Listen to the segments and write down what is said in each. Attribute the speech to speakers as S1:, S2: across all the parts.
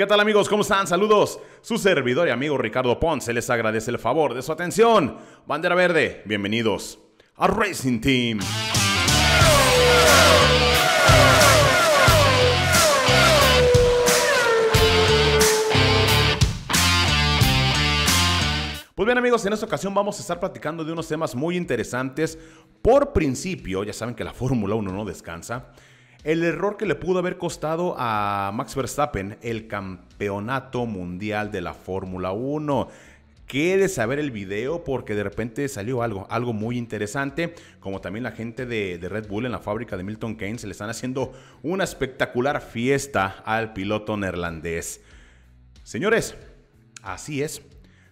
S1: ¿Qué tal amigos? ¿Cómo están? Saludos. Su servidor y amigo Ricardo Ponce les agradece el favor de su atención. Bandera Verde, bienvenidos a Racing Team. Pues bien amigos, en esta ocasión vamos a estar platicando de unos temas muy interesantes. Por principio, ya saben que la Fórmula 1 no descansa. El error que le pudo haber costado a Max Verstappen el campeonato mundial de la Fórmula 1. Quieres saber el video porque de repente salió algo, algo muy interesante, como también la gente de, Red Bull en la fábrica de Milton Keynes le están haciendo una espectacular fiesta al piloto neerlandés. Señores, así es.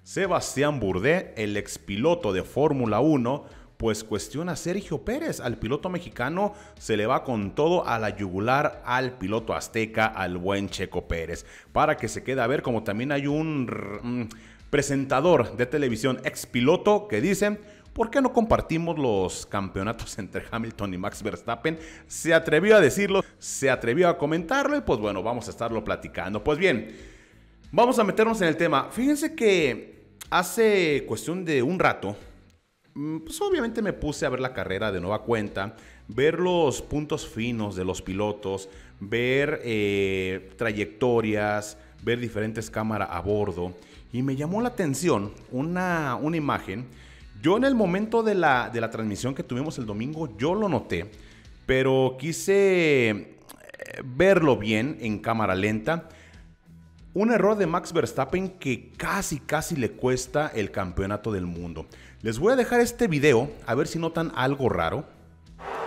S1: Sebastián Bourdet, el expiloto de Fórmula 1, pues cuestiona a Sergio Pérez. Al piloto mexicano se le va con todo a la yugular al piloto azteca, al buen Checo Pérez. Para que se quede a ver, como también hay un mm, presentador de televisión ex piloto que dice... ¿Por qué no compartimos los campeonatos entre Hamilton y Max Verstappen? Se atrevió a decirlo, se atrevió a comentarlo y pues bueno, vamos a estarlo platicando. Pues bien, vamos a meternos en el tema. Fíjense que hace cuestión de un rato Mm, pues obviamente me puse a ver la carrera de nueva cuenta, ver los puntos finos de los pilotos, ver eh, trayectorias, ver diferentes cámaras a bordo. Y me llamó la atención una, una imagen. Yo en el momento de la, de la, transmisión que tuvimos el domingo, yo lo noté, pero quise eh, verlo bien en cámara lenta un error de Max Verstappen que casi casi le cuesta el campeonato del mundo. Les voy a dejar este video a ver si notan algo raro.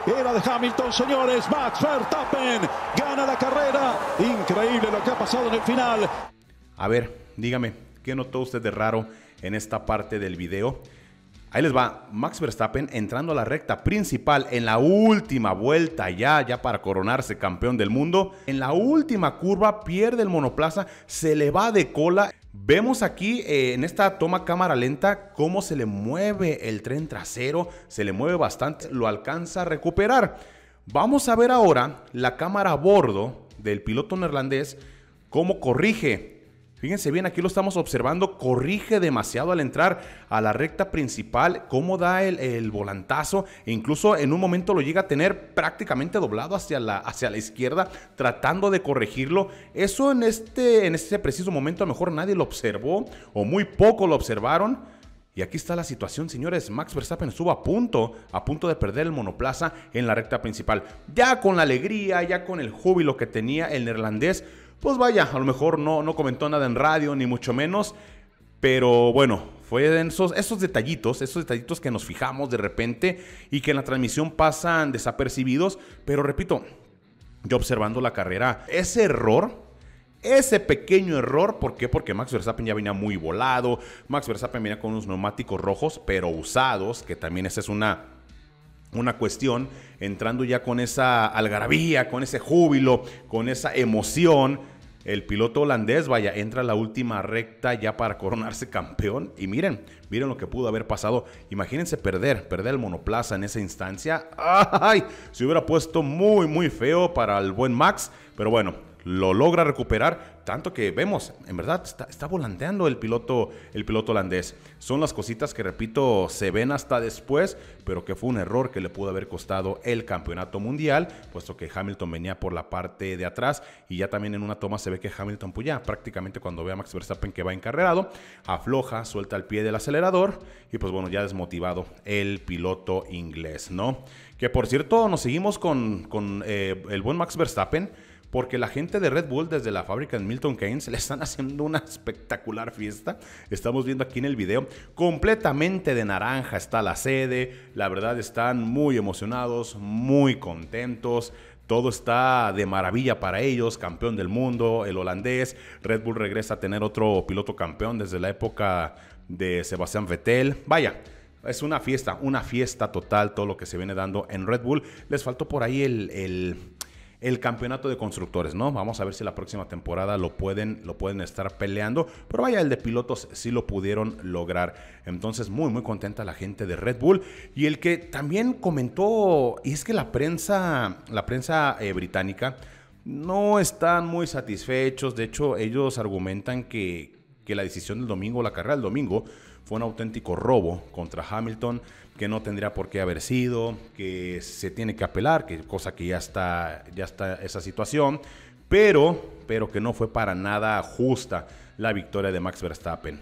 S1: Era de Hamilton, señores. Max Verstappen gana la carrera. Increíble lo que ha pasado en el final. A ver, dígame, ¿qué notó usted de raro en esta parte del video? Ahí les va Max Verstappen entrando a la recta principal en la última vuelta ya, ya para coronarse campeón del mundo. En la última curva pierde el monoplaza, se le va de cola. Vemos aquí eh, en esta toma cámara lenta cómo se le mueve el tren trasero, se le mueve bastante, lo alcanza a recuperar. Vamos a ver ahora la cámara a bordo del piloto neerlandés, cómo corrige Fíjense bien, aquí lo estamos observando, corrige demasiado al entrar a la recta principal, cómo da el, volantazo, e incluso en un momento lo llega a tener prácticamente doblado hacia la, hacia la izquierda, tratando de corregirlo. Eso en este, en este preciso momento a lo mejor nadie lo observó, o muy poco lo observaron. Y aquí está la situación, señores. Max Verstappen estuvo a punto, a punto de perder el monoplaza en la recta principal. Ya con la alegría, ya con el júbilo que tenía el neerlandés, pues vaya, a lo mejor no, no comentó nada en radio, ni mucho menos. Pero bueno, fue esos, esos detallitos, esos detallitos que nos fijamos de repente y que en la transmisión pasan desapercibidos. Pero repito, yo observando la carrera, ese error ese pequeño error. ¿Por qué? Porque Max Verstappen ya venía muy volado. Max Verstappen venía con unos neumáticos rojos, pero usados, que también esa es una una cuestión, entrando ya con esa algarabía, con ese júbilo, con esa emoción. El piloto holandés, vaya, entra a la última recta ya para coronarse campeón. Y miren, miren lo que pudo haber pasado. Imagínense perder, perder el monoplaza en esa instancia. ¡Ay! Se hubiera puesto muy, muy feo para el buen Max. Pero bueno, lo logra recuperar, tanto que vemos, en verdad, está, volanteando el piloto, el piloto holandés. Son las cositas que, repito, se ven hasta después, pero que fue un error que le pudo haber costado el campeonato mundial, puesto que Hamilton venía por la parte de atrás y ya también en una toma se ve que Hamilton, pues ya prácticamente cuando ve a Max Verstappen que va encarrerado, afloja, suelta el pie del acelerador y pues bueno, ya desmotivado el piloto inglés, ¿no? Que por cierto, nos seguimos con, eh, el buen Max Verstappen porque la gente de Red Bull desde la fábrica en Milton Keynes le están haciendo una espectacular fiesta. Estamos viendo aquí en el video, completamente de naranja está la sede, la verdad están muy emocionados, muy contentos. Todo está de maravilla para ellos, campeón del mundo, el holandés. Red Bull regresa a tener otro piloto campeón desde la época de Sebastián Vettel. Vaya, es una fiesta, una fiesta total todo lo que se viene dando en Red Bull. Les faltó por ahí el el campeonato de constructores, ¿no? Vamos a ver si la próxima temporada lo pueden, lo pueden estar peleando. Pero vaya, el de pilotos sí lo pudieron lograr. Entonces, muy, muy contenta la gente de Red Bull. Y el que también comentó, y es que la prensa, la prensa eh, británica no están muy satisfechos. De hecho, ellos argumentan que, que la decisión del domingo, la carrera del domingo, fue un auténtico robo contra Hamilton que no tendría por qué haber sido, que se tiene que apelar, que cosa que ya está, ya está esa situación, pero, pero que no fue para nada justa la victoria de Max Verstappen.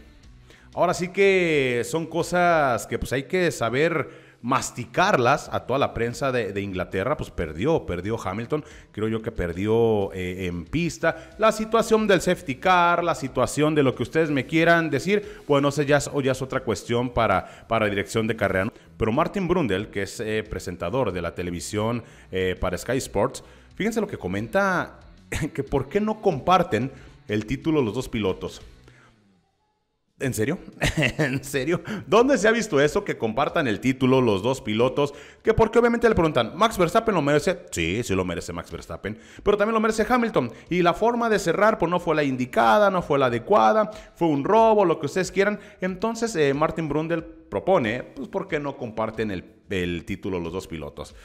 S1: Ahora sí que son cosas que pues hay que saber masticarlas a toda la prensa de, Inglaterra, pues perdió, perdió Hamilton, creo yo que perdió eh, en pista. La situación del safety car, la situación de lo que ustedes me quieran decir, bueno, ya es, ya es otra cuestión para, para dirección de carrera. Pero Martin Brundle, que es eh, presentador de la televisión eh, para Sky Sports, fíjense lo que comenta, que por qué no comparten el título los dos pilotos. ¿En serio? ¿En serio? ¿Dónde se ha visto eso que compartan el título los dos pilotos? Que porque obviamente le preguntan, ¿Max Verstappen lo merece? Sí, sí lo merece Max Verstappen, pero también lo merece Hamilton. Y la forma de cerrar pues no fue la indicada, no fue la adecuada, fue un robo, lo que ustedes quieran. Entonces eh, Martin Brundle propone, pues ¿por qué no comparten el, el título los dos pilotos?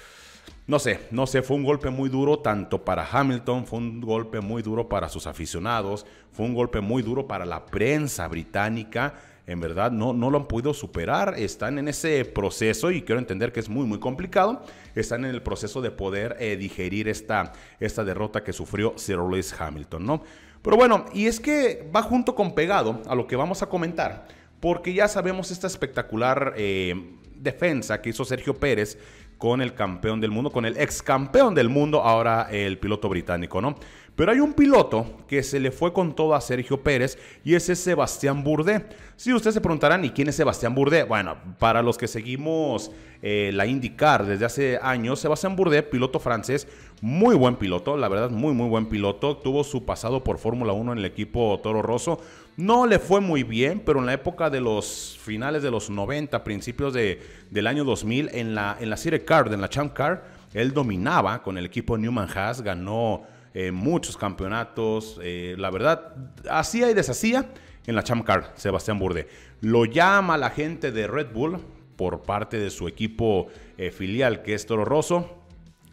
S1: No sé, no sé, fue un golpe muy duro tanto para Hamilton, fue un golpe muy duro para sus aficionados, fue un golpe muy duro para la prensa británica. En verdad, no, no lo han podido superar, están en ese proceso y quiero entender que es muy, muy complicado. Están en el proceso de poder eh, digerir esta, esta derrota que sufrió Sir Lewis Hamilton, ¿no? Pero bueno, y es que va junto con pegado a lo que vamos a comentar, porque ya sabemos esta espectacular eh, defensa que hizo Sergio Pérez con el campeón del mundo, con el ex campeón del mundo, ahora el piloto británico, ¿no? Pero hay un piloto que se le fue con todo a Sergio Pérez y ese es Sebastián Burdé. Si ustedes se preguntarán, ¿y quién es Sebastián Burdé? Bueno, para los que seguimos eh, la IndyCar desde hace años, Sebastián Burdé, piloto francés, muy buen piloto, la verdad, muy, muy buen piloto. Tuvo su pasado por Fórmula 1 en el equipo Toro Rosso. No le fue muy bien, pero en la época de los finales de los 90, principios del año 2000, en la, en la Serie Card, en la Champ Car, él dominaba con el equipo Newman Haas, ganó eh, muchos campeonatos. Eh, la verdad, hacía y deshacía en la Champ Car, Sebastián Burde. Lo llama la gente de Red Bull por parte de su equipo eh, filial, que es Toro Rosso.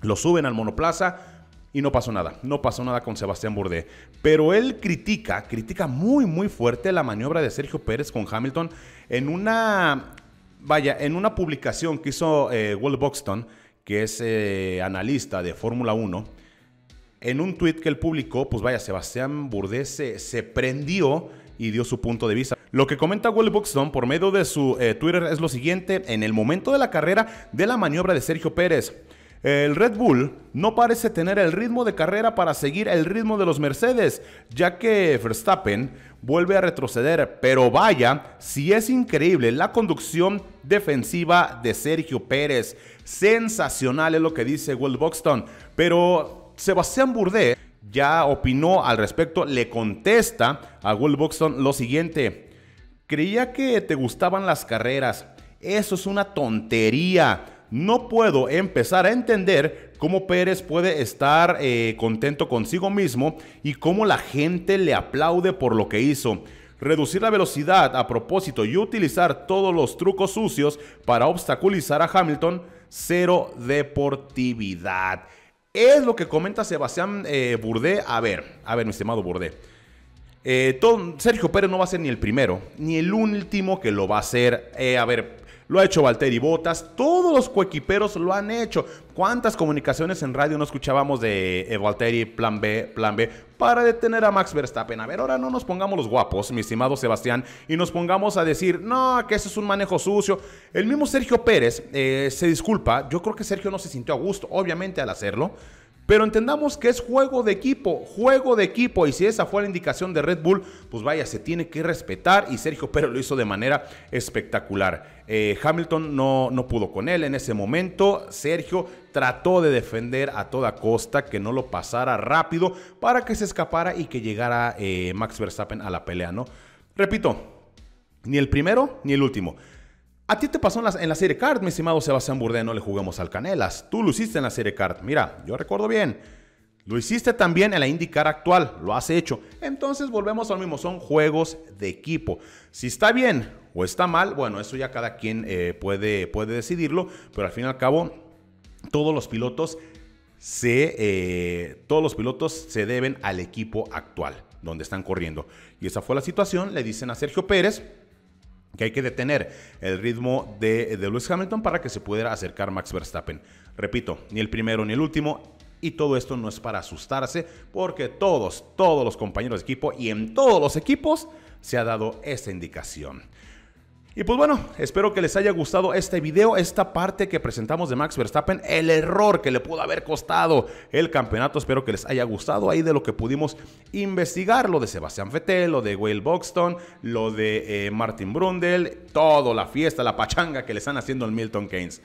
S1: Lo suben al monoplaza. Y no pasó nada, no pasó nada con Sebastián Burde Pero él critica, critica muy, muy fuerte la maniobra de Sergio Pérez con Hamilton en una, vaya, en una publicación que hizo Will Buxton, que es analista de Fórmula 1 en un tweet que él publicó, pues vaya, Sebastián Burdese se, prendió y dio su punto de vista. Lo que comenta Will Buxton por medio de su eh, Twitter es lo siguiente, en el momento de la carrera de la maniobra de Sergio Pérez. El Red Bull no parece tener el ritmo de carrera para seguir el ritmo de los Mercedes, ya que Verstappen vuelve a retroceder, pero vaya, si es increíble la conducción defensiva de Sergio Pérez. Sensacional es lo que dice Will Buxton, pero Sebastián Burdé ya opinó al respecto, le contesta a Will Buxton lo siguiente. Creía que te gustaban las carreras. Eso es una tontería. No puedo empezar a entender cómo Pérez puede estar eh, contento consigo mismo y cómo la gente le aplaude por lo que hizo. Reducir la velocidad a propósito y utilizar todos los trucos sucios para obstaculizar a Hamilton, cero deportividad. Es lo que comenta Sebastián eh, Burde. A ver, a ver, mi estimado Burdé. Eh, Sergio Pérez no va a ser ni el primero, ni el último que lo va a hacer. Eh, a ver, lo ha hecho Valtteri Botas, todos los coequiperos lo han hecho. ¿Cuántas comunicaciones en radio no escuchábamos de eh, Valtteri, plan B, plan B, para detener a Max Verstappen? A ver, ahora no nos pongamos los guapos, mi estimado Sebastián, y nos pongamos a decir, no, que eso es un manejo sucio. El mismo Sergio Pérez eh, se disculpa, yo creo que Sergio no se sintió a gusto, obviamente, al hacerlo. Pero entendamos que es juego de equipo, juego de equipo. Y si esa fue la indicación de Red Bull, pues vaya, se tiene que respetar. Y Sergio Pérez lo hizo de manera espectacular. Eh, Hamilton no, no pudo con él en ese momento. Sergio trató de defender a toda costa que no lo pasara rápido para que se escapara y que llegara eh, Max Verstappen a la pelea, ¿no? Repito, ni el primero ni el último. A ti te pasó en la, en la serie Card, mi estimado Sebastián Burdé, no le juguemos al Canelas. Tú lo hiciste en la serie Card. Mira, yo recuerdo bien. Lo hiciste también en la IndyCar actual, lo has hecho. Entonces volvemos al mismo, son juegos de equipo. Si está bien o está mal, bueno, eso ya cada quien eh, puede, puede decidirlo, pero al fin y al cabo, todos los pilotos se, eh, todos los pilotos se deben al equipo actual donde están corriendo. Y esa fue la situación, le dicen a Sergio Pérez, que hay que detener el ritmo de, de, Lewis Hamilton para que se pudiera acercar Max Verstappen. Repito, ni el primero ni el último. Y todo esto no es para asustarse porque todos, todos los compañeros de equipo y en todos los equipos se ha dado esta indicación. Y pues bueno, espero que les haya gustado este video, esta parte que presentamos de Max Verstappen, el error que le pudo haber costado el campeonato, espero que les haya gustado ahí de lo que pudimos investigar, lo de Sebastián Vettel, lo de Will Buxton, lo de eh, Martin Brundle, todo, la fiesta, la pachanga que le están haciendo al Milton Keynes.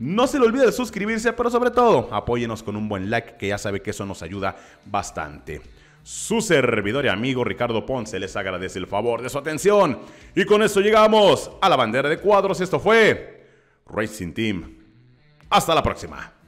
S1: No se le olvide de suscribirse, pero sobre todo apóyenos con un buen like que ya sabe que eso nos ayuda bastante. Su servidor y amigo Ricardo Ponce les agradece el favor de su atención. Y con eso llegamos a la bandera de cuadros. Esto fue Racing Team. Hasta la próxima.